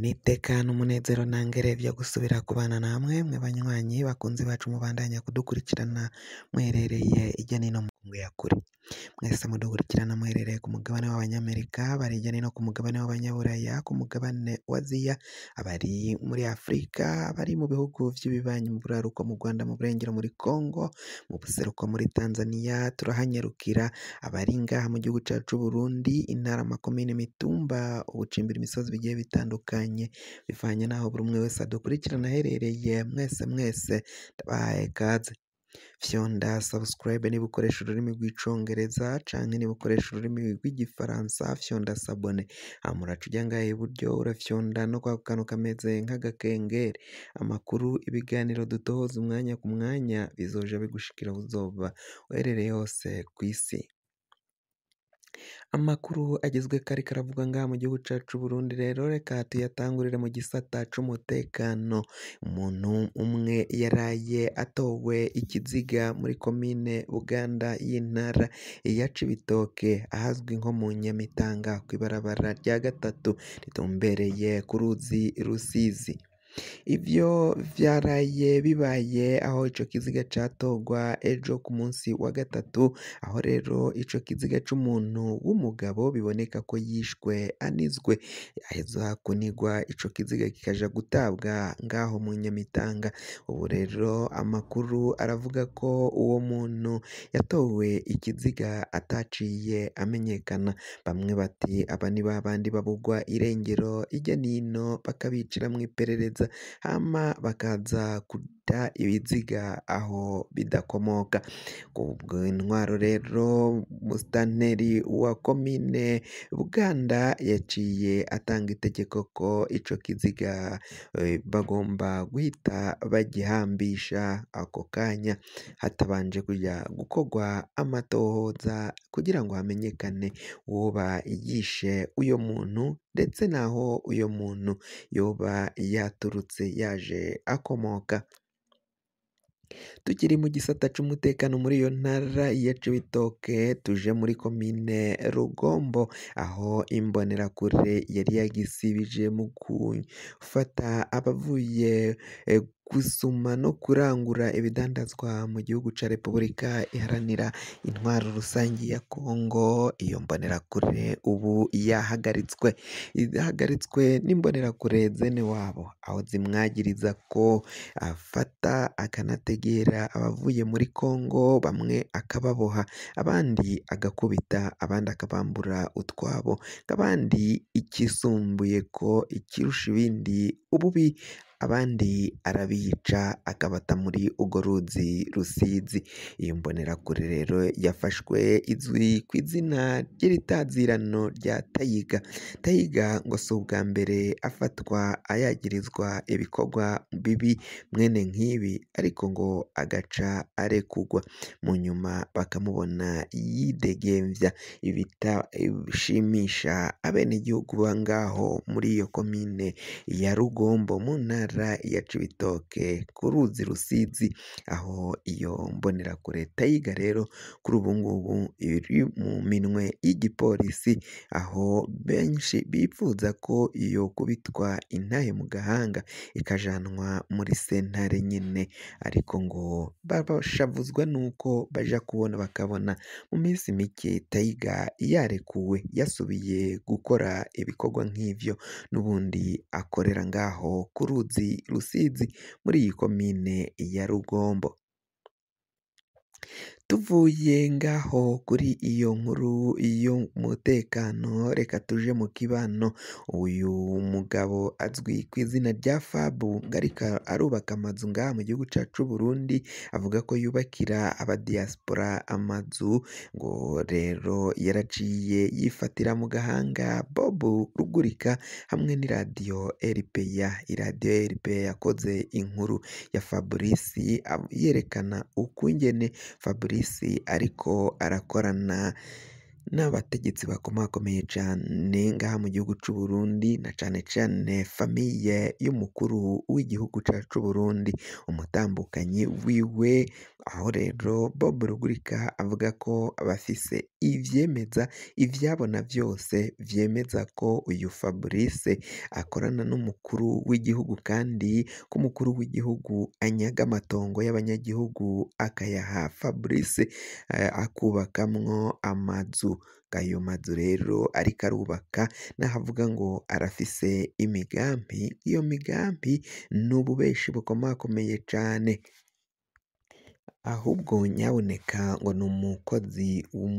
n'iteka n'umunezero ntangere byo gusubira kubana namwe mwe banywanyi bakunzi bacu mubandanya kudukurikirana mwerereye hirya no mu amwe ya Mwese mudukurikirana muhereye ku mugabane w'Abanyamerika, baregeranye no ku mugabane w'Abanyaburaya, ku mugabane waziya abari muri Afurika, abari mu bihugu by'ibibanyi mu buraruko mu Rwanda, mu burengero muri Congo mu buseruko muri Tanzania, turahanyarukira abari ngaha mu gihugu cyacu cy'u Burundi, intara, amakomine, imitumba, ubucimbiri, imisozi bigiye bitandukanye, bivanye n'aho buri umwe wese adukurikirana aherereye, mwese mwese ndabahaye ikaze. fyonda subscribe niba ukoresha ururimi rw'icyongereza cyangwa niba ukoresha ururimi rw'igifaransa fyonda sabone amuraca ah, ujya ngaha iburyo urafyonda no kwa kantu kameze nk'agakengeri amakuru ibiganiro dutohoza umwanya ku mwanya bizoja bigushikira aho uzoba uherereye hose ku isi Amakuru agezwe kare karavuga ngaha mu gihugu cyacu Burundi rero reka tuyatangurire mu gisata cy’umutekano Umuntu umwe yaraye atowe ikiziga muri komine Buganda y'intara ya Cibitoke ahazwi nko mu Nyamitanga ku ibarabara rya gatatu ritumbereye ku ruzi Rusizi. Ibyo byaraye bibaye aho icyo kiziga cyatorwa ejo ku munsi wa gatatu, aho rero icyo kiziga cy'umuntu w'umugabo biboneka ko yishwe anizwe, yaheza kunigwa icyo kiziga kikajya gutabwa ngaho mu Nyamitanga, ubu rero amakuru aravuga ko uwo muntu yatowe ikiziga ataciye amenyekana, bamwe bati aba ni babandi babugwa irengero ijya n'ino mu iperereza. hama bakaza kuta ibiziga aho bidakomoka ku intwaro rero musitanteri wa komine Buganda yaciye atanga itegeko ko icyo kiziga eh, bagomba guhita bagihambisha ako kanya hatabanje kujya gukogwa amatohoza kugira ngo hamenyekane uwoba yishe uyo muntu ndetse n'aho uyo muntu yoba yaturutse yaje akomoka tukiri mu gisata cy'umutekano muri iyo ntara ya Cibitoke tuje muri komine Rugombo aho imbonerakure yari yagisibije mu gufata abavuye eh, gusuma no kurangura ibidandazwa mu gihugu cya Repubulika iharanira intwaro rusange ya Kongo, iyo mbonerakure ubu yahagaritswe, yahagaritswe n'imbonerakure wabo aho zimwagiriza ko afata akanategera abavuye muri Kongo, bamwe akababoha, abandi agakubita, abandi akabambura utwabo, abandi ikisumbuye ko ikirusha ibindi ububi abandi arabica akabata muri urwo ruzi rusizi, iyi mbonerakure rero yafashwe izwi ku izina ry'iritazirano rya Tayiga, Tayiga ngo si ubwa mbere afatwa ayagirizwa ibikorwa bibi mwene nk'ibi ariko ngo agaca arekurwa, mu nyuma bakamubona yidegembya, ibi bishimisha abenegihugu b'aho ngaho muri iyo komine ya Rugombo mu ntara ntara ya Cibitoke ku ruzi Rusizi, aho iyo mbonerakure Tayiga rero kuri ubu ngubu iri mu minwe y'igipolisi, aho benshi bifuza ko iyo kubitwa intahe mu gahanga ikajyanwa muri sentare nyine, ariko ngo bashavuzwa n'uko bajya kubona bakabona mu minsi mike Tayiga yarekuwe yasubiye gukora ibikorwa nk'ibyo n'ubundi akorera ngaho ku ruzi. Rusizi Rusizi muri iyi komine ya Rugombo. Tuvuye ngaho kuri iyo nkuru y'umutekano reka tuje mu kibano, uyu mugabo azwi ku izina rya Fabu ngo ariko arubaka amazu ngaha mu gihugu cyacu cy'u Burundi, avuga ko yubakira abadiyasipora amazu, ngo rero yaraciye yifatira mu gahanga Bob Rugurika hamwe n'iradiyo RPA, iradiyo RPA yakoze inkuru ya Fabrice yerekana ukungene Fabrice polisi ariko arakorana ni abategetsi bakomakomeye cyane ngaha mu gihugu cy'u Burundi na cyane cyane famiye y'umukuru w'igihugu cyacu cy'u Burundi umutambukanyi wiwe aho rero Bob Rugurika avuga ko bafise ivyemeza ibyabona byose vyemeza ko uyu Fabrice akorana n'umukuru w'igihugu kandi ko umukuru w'igihugu anyaga amatongo y'abanyagihugu akayaha Fabrice eh, akubakamwo amazu ayo mazu rero ariko arubaka nahavuga ngo arafise imigambi, iyo migambi ni ububeshi bukomakomeye cyane Ahubwo nyabuneka ngo ni umukozi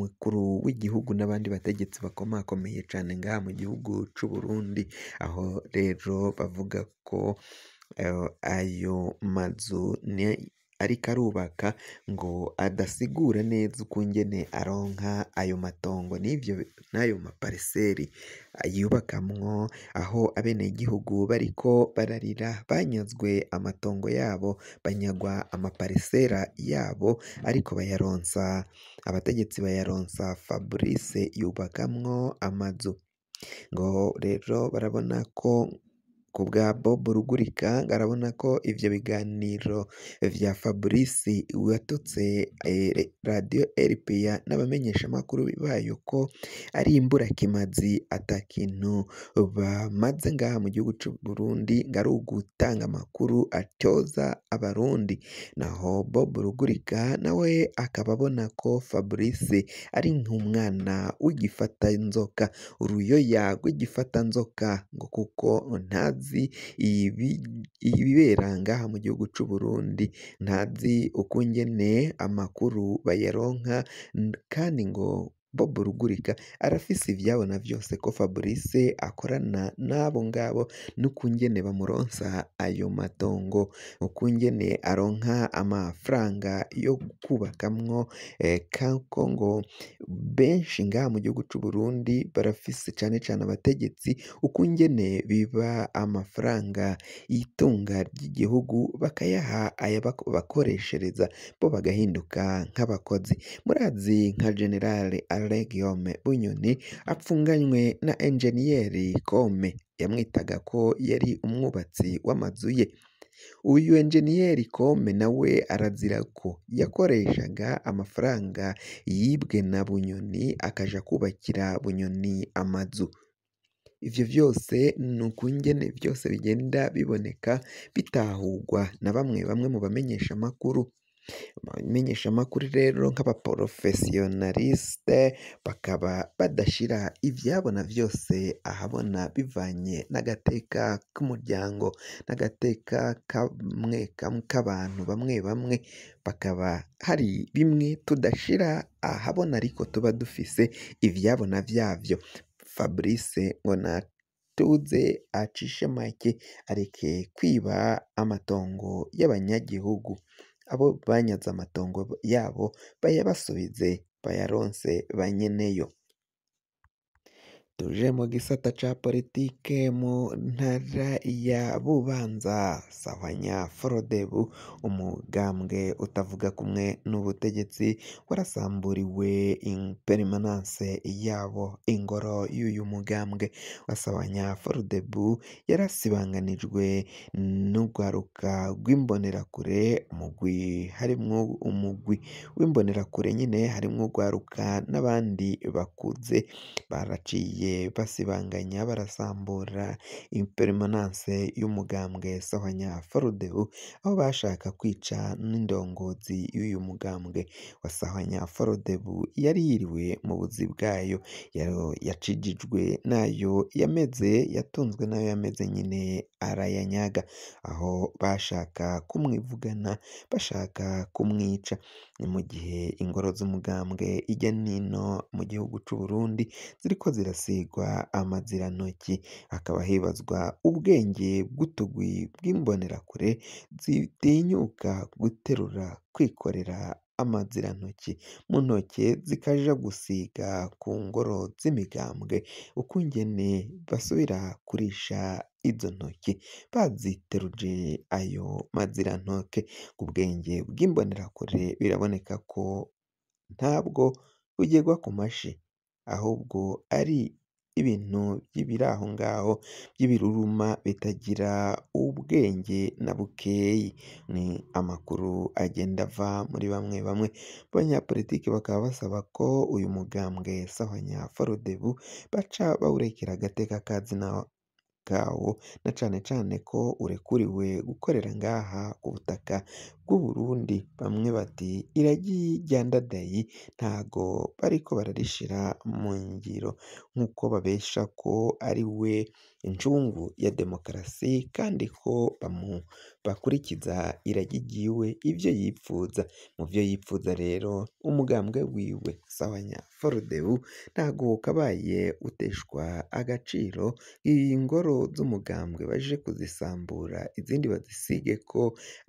mukuru w'igihugu n'abandi bategetsi bakomakomeye cyane ngaha mu gihugu cy’u Burundi, aho rero bavuga ko eh, ayo mazu ni ariko arubaka ngo adasigura neza uko ingene aronka ayo matongo n'ibyo n'ayo mapariseri yubakamwo, aho abenegihugu bariko bararira banyazwe amatongo yabo, banyagwa amaparisera yabo ariko bayaronsa, abategetsi bayaronsa Fabrice yubakamwo amazu, ngo rero barabona ko Ku bwa Bob Rugurika urabona ko ibyo biganiro bya Fabrice watutse eh, radiyo RPA n'abamenyeshamakuru bayo ko ari imburakimazi ata kintu bamaze ngaha mu gihugu c'u Burundi ngo ari ugutanga amakuru atyoza abarundi naho Bob Rugurika nawe akaba abona ko Fabrice ari nk'umwana w'igifatanzoka uruyoya rw'igifatanzoka ngo kuko ntazi ntazi ibibera ngaha mu gihugu cy'u Burundi, ntazi uko ingene amakuru bayaronka kandi ngo Bob Rugurika arafise ivyabona vyose ko Fabrice akorana n'abo ngabo n'ukungene bamuronsa ayo matongo ukungene aronka amafaranga yo kubakamwo eh, kako ngo benshi ngaha mu gihugu c'Uburundi barafise cane cane abategetsi ukungene biba amafaranga itunga ry'igihugu bakayaha aya bakoreshereza bo bagahinduka nk'abakozi murazi nka generale Reguillaume Bunyoni apfunganywe na Enjeniyeri Combe yamwitaga ko yari umwubatsi w'amazu ye. Uyu Enjeniyeri Combe nawe arazira ko yakoreshaga amafaranga yibwe na Bunyoni akaja kubakira Bunyoni amazu. Ivyo byose ni ukungene byose bigenda biboneka bitahugwa na bamwe bamwe mu bamenyeshamakuru. Imenyeshamakuru rero nk'abaporofesiyonalisite bakaba badashyira ibyabona byose ahabona bivanye n'agateka k'umuryango n'agateka kamwe k'abantu bamwe bamwe, bakaba hari bimwe tudashyira ahabona ariko tuba dufise ibyabona byabyo, Fabrice Mwenatuze acishe make areke kwiba amatongo y'abanyagihugu. abo banyaze amatongo yabo bayabasubize bayaronse ba Tuje mu gisata cya politike mu ntara ya Bubanza Sabanya Forodebu umugambwe utavuga kumwe n'ubutegetsi warasamburiwe imperimananse yabo ingoro y'uyu mugambwe wa Sabanya Forodebu yarasibanganijwe n'urwaruka rw'imbonerakure umugwi harimwo umugwi w'imbonerakure nyine harimo urwaruka n'abandi bakuze baraciye bagiye basibanganya barasambura imperimananse y'umugambwe Sohanya Farudebu aho bashaka kwica n'indongozi y'uyu mugambwe wa Sohanya Farudebu yari yiriwe mu buzi bwayo yacijijwe nayo yameze yatunzwe nayo yameze nyine arayanyaga aho bashaka kumwivugana bashaka kumwica ni mu gihe ingoro z'umugambwe ijya n'ino mu gihugu cy'u Burundi ziriko zirasi gusigwa amazirantoki, hakaba hibazwa ubwenge bw'utugwi bw'imbonerakure zitinyuka guterura, kwikorera amazirantoki, mu ntoki zikaja gusiga ku ngoro z'imigambwe, ukungene basubira kurisha izo ntoki baziteruje ayo mazirantoke, ubwenge bw'imbonerakure biraboneka ko ntabwo bugerwa ku mashi, ahubwo ari ibintu biri aho ngaho by'ibiruruma bitagira ubwenge na bukeya, ni amakuru agenda ava muri bamwe bamwe b'abanyapolitiki bakaba basaba ko uyu mugambwe si abanyafarodebu baca bawurekera agateka kazina kawo na cane cane ko urekuriwe gukorera ngaha ku butaka bw'u Burundi, bamwe bati iragi rya ntago bariko bararishira mu ngiro nk'uko babesha ko ari we incungu ya demokarasi kandi ko bakurikiza iragigiwe ibyo ivyo mu byo yipfuza rero umugambwe wiwe "Gusabanya FORDU" ntago kabaye uteshwa agaciro, iyi ngoro z'umugambwe baje kuzisambura izindi bazisige ko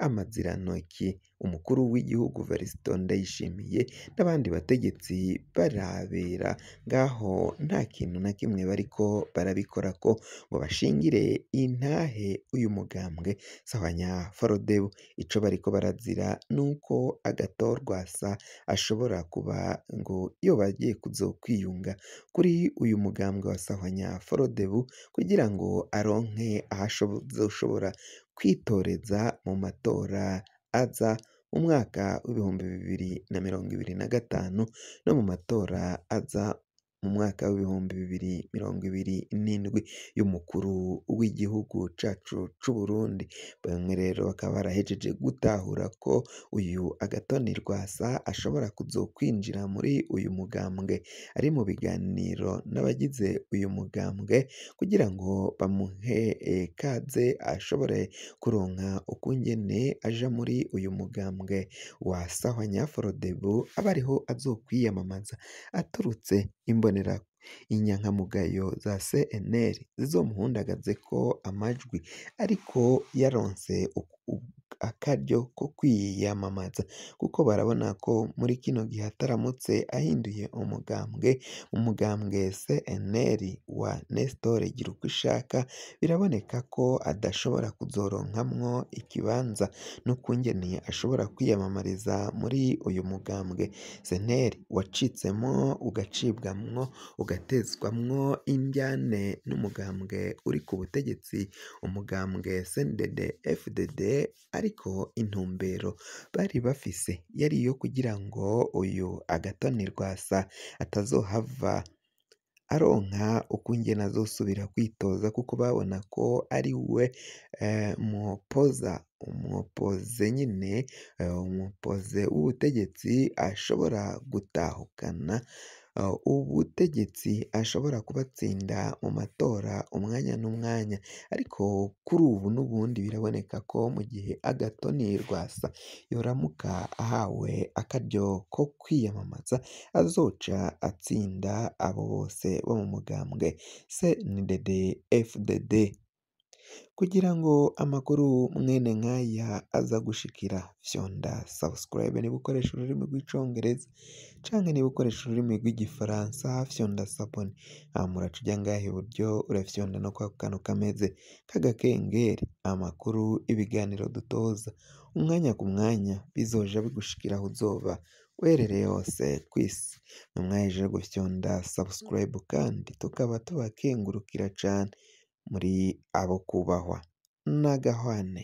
amazirano. intoki umukuru w'igihugu Veliston Ndayishimiye n'abandi bategetsi barabera ngaho nta kintu na kimwe bariko barabikora ko ngo bashingire intahe uyu mugambwe nsabanya Farodebu ico bariko barazira nuko agatorwasa ashobora kuba ngo iyo bagiye kuzokwiyunga kuri uyu mugambwe wa Sahwanya Farodebu kugira ngo aronke aho azoshobora kwitoreza mu matora aza mu mwaka w'ibihumbi bibiri na mirongo ibiri na gatanu no mu matora aza mu mwaka w'ibihumbi bibiri mirongo ibiri n'indwi y'umukuru w'igihugu cyacu cy'u Burundi, bamwe rero bakaba barahejeje gutahura ko uyu Agathon Rwasa ashobora kuzokwinjira muri uyu mugambwe, ari mu biganiro n'abagize uyu mugambwe kugira ngo bamuhe ikaze eh, ashobore kuronka ukungene aja muri uyu mugambwe wa Sahwa Nyaforodebu abe ariho azokwiyamamaza aturutse imbone kubonera inyankamugayo za CNL zizomuhundagatse ko amajwi ariko yaronse akaryo ko kwiyamamaza kuko barabona ko muri kino gihe ataramutse ahinduye umugambwe umugambwe CNL wa Nesitore Girukishaka biraboneka ko adashobora kuzoronkamwo ikibanza no kungene ashobora kwiyamamariza muri uyu mugambwe CNL wacitsemo ugacibwamwo ugatezwamwo indyane n'umugambwe uri ku butegetsi umugambwe CNDD-FDD ariko intumbero bari bafise yari iyo kugira ngo uyu Agatoni Rwasa atazohava aronka uko ingene azosubira kwitoza kuko babona ko ari we eh, mupoza umwopoze nyine eh, umupoze w'ubutegetsi ashobora gutahukana ubutegetsi ashobora kubatsinda mu matora umwanya n'umwanya ariko kuri ubu n'ubundi biraboneka ko mu gihe Agathon Rwasa yoramuka ahawe akaryo ko kwiyamamaza azoca atsinda abo bose bo mu mugambwe CNDD-FDD kugira ngo amakuru mwene nk'aya aza gushikira fyonda subscribe niba ukoresha ururimi rw'icongereza canke niba ukoresha ururimi rw'igifaransa fyonda saponi ah, muraca ujya ngaha iburyo urafyonda no kwa kantu kameze k'agakengeri amakuru ibiganiro dutoza umwanya ku mwanya bizoja bigushikira aho uzoba werereye hose ku isi nimwahejeje gufyonda subscribe kandi tukaba tubakengurukira cane muri abo kubahwa n'agahwane.